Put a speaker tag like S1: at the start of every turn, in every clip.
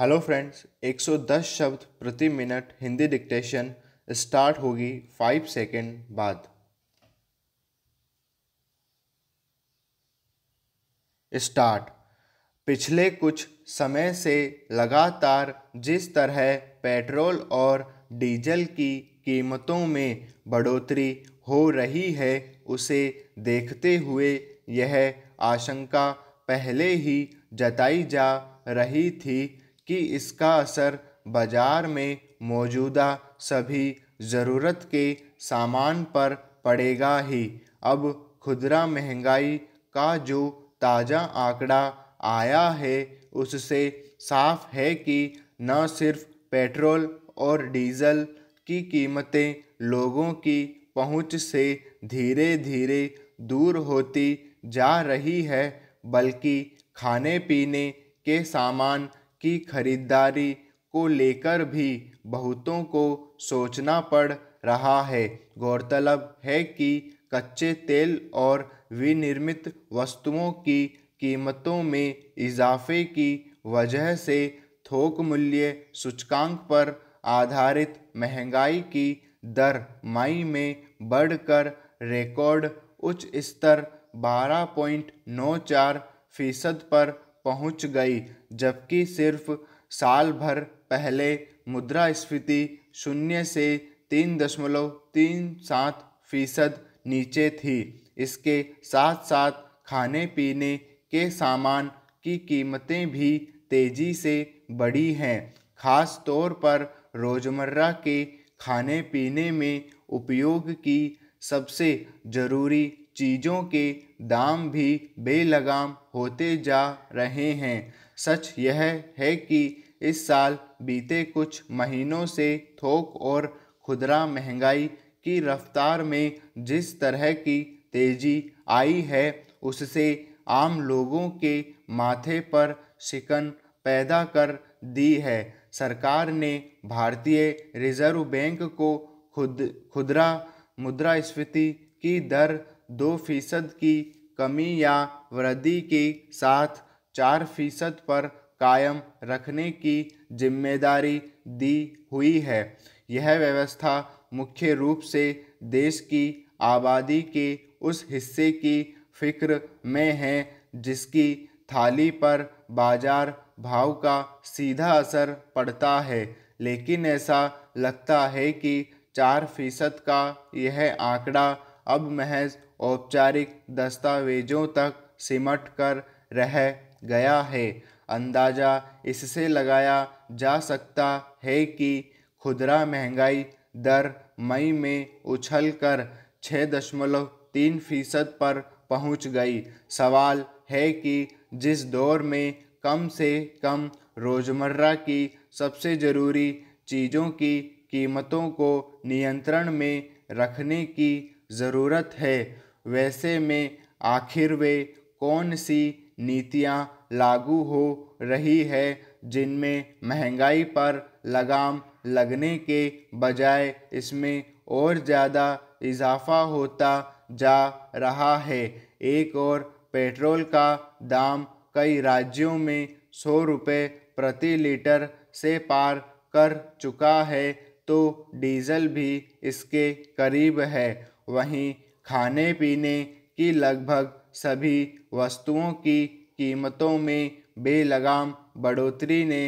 S1: hello friends 110 शब्द प्रति minute Hindi dictation start होगी फाइव सेकेंड बाद स्टार्ट पिछले कुछ समय से लगातार जिस तरह पेट्रोल और डीजल की कीमतों में बढ़ोतरी हो रही है उसे देखते हुए यह आशंका पहले ही जताई जा रही थी कि इसका असर बाज़ार में मौजूदा सभी ज़रूरत के सामान पर पड़ेगा ही अब खुदरा महंगाई का जो ताज़ा आंकड़ा आया है उससे साफ है कि न सिर्फ पेट्रोल और डीजल की कीमतें लोगों की पहुंच से धीरे धीरे दूर होती जा रही है बल्कि खाने पीने के सामान की खरीदारी को लेकर भी बहुतों को सोचना पड़ रहा है गौरतलब है कि कच्चे तेल और विनिर्मित वस्तुओं की कीमतों में इजाफे की वजह से थोक मूल्य सूचकांक पर आधारित महंगाई की दर मई में बढ़कर रिकॉर्ड उच्च स्तर 12.94 फीसद पर पहुंच गई जबकि सिर्फ साल भर पहले मुद्रा स्फीति शून्य से तीन दशमलव तीन सात फीसद नीचे थी इसके साथ साथ खाने पीने के सामान की कीमतें भी तेज़ी से बढ़ी हैं खास तौर पर रोज़मर्रा के खाने पीने में उपयोग की सबसे ज़रूरी चीज़ों के दाम भी बेलगाम होते जा रहे हैं सच यह है कि इस साल बीते कुछ महीनों से थोक और खुदरा महंगाई की रफ्तार में जिस तरह की तेज़ी आई है उससे आम लोगों के माथे पर शिकन पैदा कर दी है सरकार ने भारतीय रिजर्व बैंक को खुद खुदरा मुद्रास्फीति की दर दो फीसद की कमी या वृद्धि के साथ चार फीसद पर कायम रखने की जिम्मेदारी दी हुई है यह व्यवस्था मुख्य रूप से देश की आबादी के उस हिस्से की फिक्र में है जिसकी थाली पर बाजार भाव का सीधा असर पड़ता है लेकिन ऐसा लगता है कि चार फीसद का यह आंकड़ा अब महज औपचारिक दस्तावेजों तक सिमट कर रह गया है अंदाज़ा इससे लगाया जा सकता है कि खुदरा महंगाई दर मई में उछल कर छः दशमलव तीन फीसद पर पहुंच गई सवाल है कि जिस दौर में कम से कम रोज़मर्रा की सबसे ज़रूरी चीज़ों की कीमतों को नियंत्रण में रखने की ज़रूरत है वैसे में आखिर वे कौन सी नीतियां लागू हो रही है जिनमें महंगाई पर लगाम लगने के बजाय इसमें और ज़्यादा इजाफा होता जा रहा है एक और पेट्रोल का दाम कई राज्यों में सौ रुपये प्रति लीटर से पार कर चुका है तो डीजल भी इसके करीब है वहीं खाने पीने की लगभग सभी वस्तुओं की कीमतों में बेलगाम बढ़ोतरी ने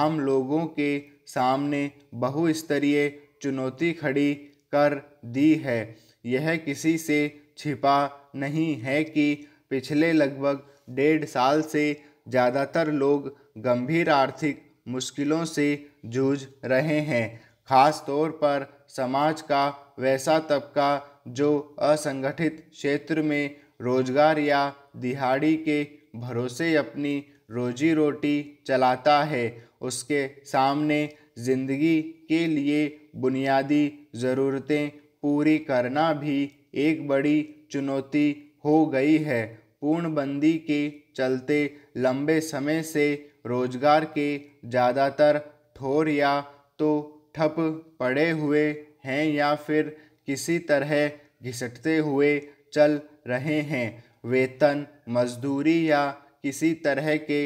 S1: आम लोगों के सामने बहुस्तरीय चुनौती खड़ी कर दी है यह किसी से छिपा नहीं है कि पिछले लगभग डेढ़ साल से ज़्यादातर लोग गंभीर आर्थिक मुश्किलों से जूझ रहे हैं खास तौर पर समाज का वैसा तबका जो असंगठित क्षेत्र में रोजगार या दिहाड़ी के भरोसे अपनी रोजी रोटी चलाता है उसके सामने ज़िंदगी के लिए बुनियादी ज़रूरतें पूरी करना भी एक बड़ी चुनौती हो गई है पूर्णबंदी के चलते लंबे समय से रोजगार के ज़्यादातर ठोर या तो ठप पड़े हुए हैं या फिर किसी तरह घिसटते हुए चल रहे हैं वेतन मजदूरी या किसी तरह के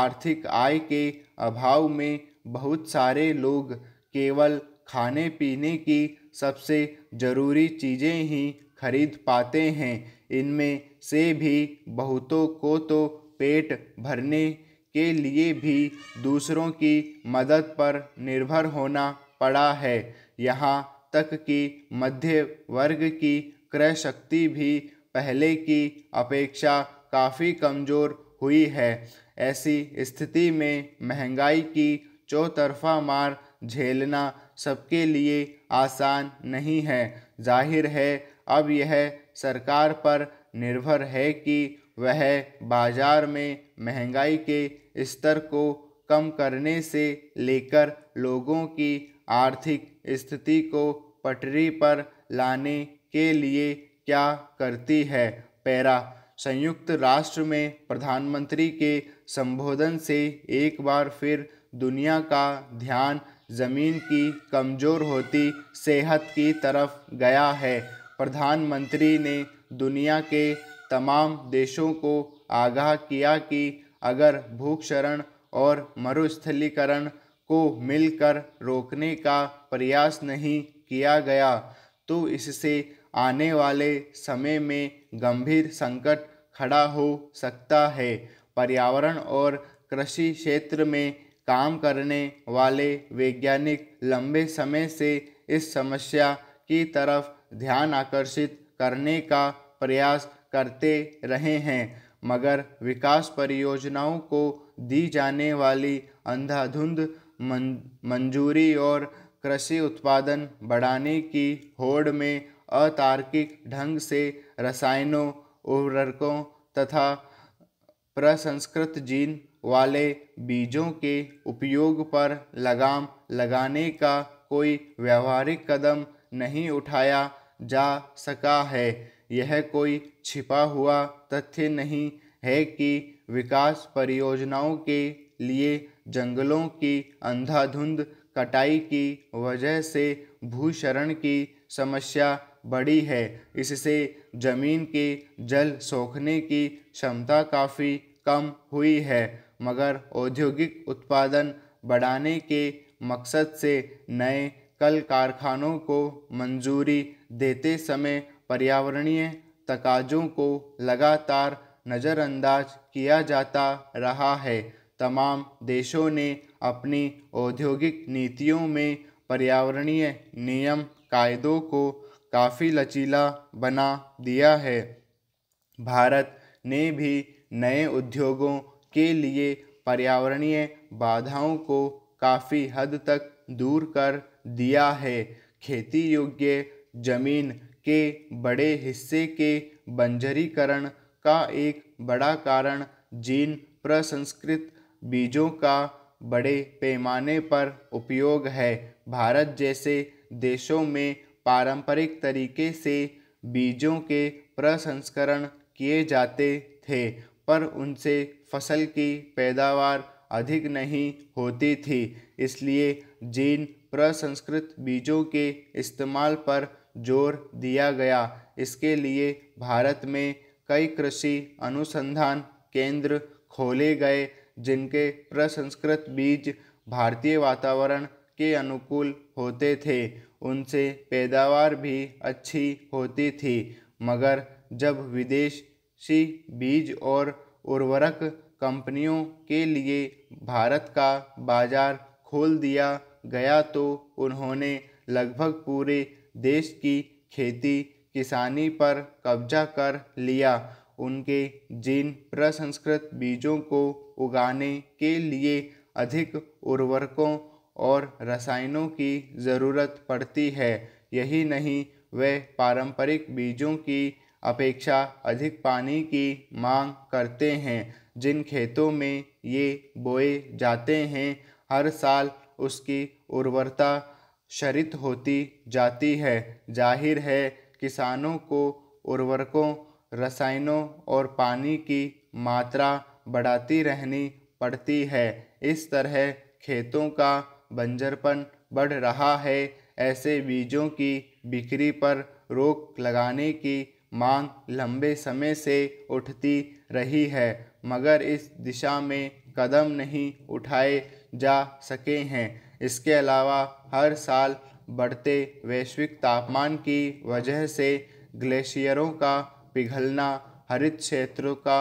S1: आर्थिक आय के अभाव में बहुत सारे लोग केवल खाने पीने की सबसे ज़रूरी चीज़ें ही खरीद पाते हैं इनमें से भी बहुतों को तो पेट भरने के लिए भी दूसरों की मदद पर निर्भर होना पड़ा है यहाँ तक कि मध्य वर्ग की क्रय शक्ति भी पहले की अपेक्षा काफ़ी कमज़ोर हुई है ऐसी स्थिति में महंगाई की चौतरफा मार झेलना सबके लिए आसान नहीं है जाहिर है अब यह सरकार पर निर्भर है कि वह बाजार में महंगाई के स्तर को कम करने से लेकर लोगों की आर्थिक स्थिति को पटरी पर लाने के लिए क्या करती है पैरा संयुक्त राष्ट्र में प्रधानमंत्री के संबोधन से एक बार फिर दुनिया का ध्यान ज़मीन की कमज़ोर होती सेहत की तरफ गया है प्रधानमंत्री ने दुनिया के तमाम देशों को आगाह किया कि अगर भूक्षरण और मरुस्थलीकरण को मिलकर रोकने का प्रयास नहीं किया गया तो इससे आने वाले समय में गंभीर संकट खड़ा हो सकता है पर्यावरण और कृषि क्षेत्र में काम करने वाले वैज्ञानिक लंबे समय से इस समस्या की तरफ ध्यान आकर्षित करने का प्रयास करते रहे हैं मगर विकास परियोजनाओं को दी जाने वाली अंधाधुंध मंजूरी और कृषि उत्पादन बढ़ाने की होड़ में अतार्किक ढंग से रसायनों उर्वरकों तथा प्रसंस्कृत जीन वाले बीजों के उपयोग पर लगाम लगाने का कोई व्यवहारिक कदम नहीं उठाया जा सका है यह कोई छिपा हुआ तथ्य नहीं है कि विकास परियोजनाओं के लिए जंगलों की अंधाधुंध कटाई की वजह से भूशरण की समस्या बड़ी है इससे जमीन के जल सोखने की क्षमता काफ़ी कम हुई है मगर औद्योगिक उत्पादन बढ़ाने के मकसद से नए कल कारखानों को मंजूरी देते समय पर्यावरणीय तकाजों को लगातार नज़रअंदाज किया जाता रहा है तमाम देशों ने अपनी औद्योगिक नीतियों में पर्यावरणीय नियम कायदों को काफ़ी लचीला बना दिया है भारत ने भी नए उद्योगों के लिए पर्यावरणीय बाधाओं को काफ़ी हद तक दूर कर दिया है खेती योग्य जमीन के बड़े हिस्से के बंजरीकरण का एक बड़ा कारण जीन प्रसंस्कृत बीजों का बड़े पैमाने पर उपयोग है भारत जैसे देशों में पारंपरिक तरीके से बीजों के प्रसंस्करण किए जाते थे पर उनसे फसल की पैदावार अधिक नहीं होती थी इसलिए जीन प्रसंस्कृत बीजों के इस्तेमाल पर जोर दिया गया इसके लिए भारत में कई कृषि अनुसंधान केंद्र खोले गए जिनके प्रसंस्कृत बीज भारतीय वातावरण के अनुकूल होते थे उनसे पैदावार भी अच्छी होती थी मगर जब विदेशी बीज और उर्वरक कंपनियों के लिए भारत का बाजार खोल दिया गया तो उन्होंने लगभग पूरे देश की खेती किसानी पर कब्जा कर लिया उनके जिन प्रसंस्कृत बीजों को उगाने के लिए अधिक उर्वरकों और रसायनों की ज़रूरत पड़ती है यही नहीं वे पारंपरिक बीजों की अपेक्षा अधिक पानी की मांग करते हैं जिन खेतों में ये बोए जाते हैं हर साल उसकी उर्वरता शरित होती जाती है जाहिर है किसानों को उर्वरकों रसायनों और पानी की मात्रा बढ़ाती रहनी पड़ती है इस तरह खेतों का बंजरपन बढ़ रहा है ऐसे बीजों की बिक्री पर रोक लगाने की मांग लंबे समय से उठती रही है मगर इस दिशा में कदम नहीं उठाए जा सके हैं इसके अलावा हर साल बढ़ते वैश्विक तापमान की वजह से ग्लेशियरों का पिघलना हरित क्षेत्रों का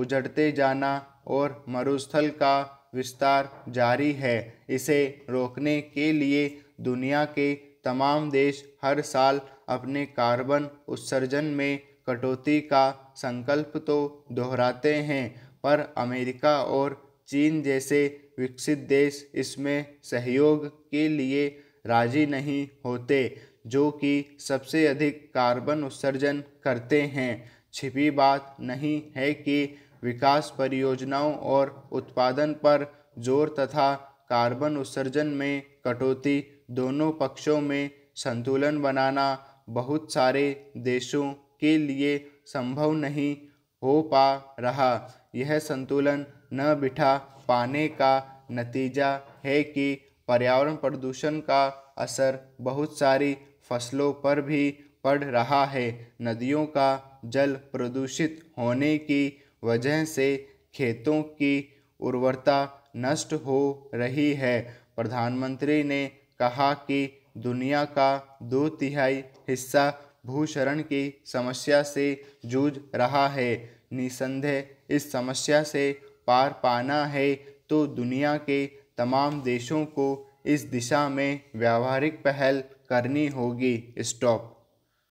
S1: उजड़ते जाना और मरुस्थल का विस्तार जारी है इसे रोकने के लिए दुनिया के तमाम देश हर साल अपने कार्बन उत्सर्जन में कटौती का संकल्प तो दोहराते हैं पर अमेरिका और चीन जैसे विकसित देश इसमें सहयोग के लिए राजी नहीं होते जो कि सबसे अधिक कार्बन उत्सर्जन करते हैं छिपी बात नहीं है कि विकास परियोजनाओं और उत्पादन पर जोर तथा कार्बन उत्सर्जन में कटौती दोनों पक्षों में संतुलन बनाना बहुत सारे देशों के लिए संभव नहीं हो पा रहा यह संतुलन न बिठा पाने का नतीजा है कि पर्यावरण प्रदूषण का असर बहुत सारी फसलों पर भी पड़ रहा है नदियों का जल प्रदूषित होने की वजह से खेतों की उर्वरता नष्ट हो रही है प्रधानमंत्री ने कहा कि दुनिया का दो तिहाई हिस्सा भूषरण की समस्या से जूझ रहा है निसंदेह इस समस्या से पार पाना है तो दुनिया के तमाम देशों को इस दिशा में व्यावहारिक पहल करनी होगी स्टॉप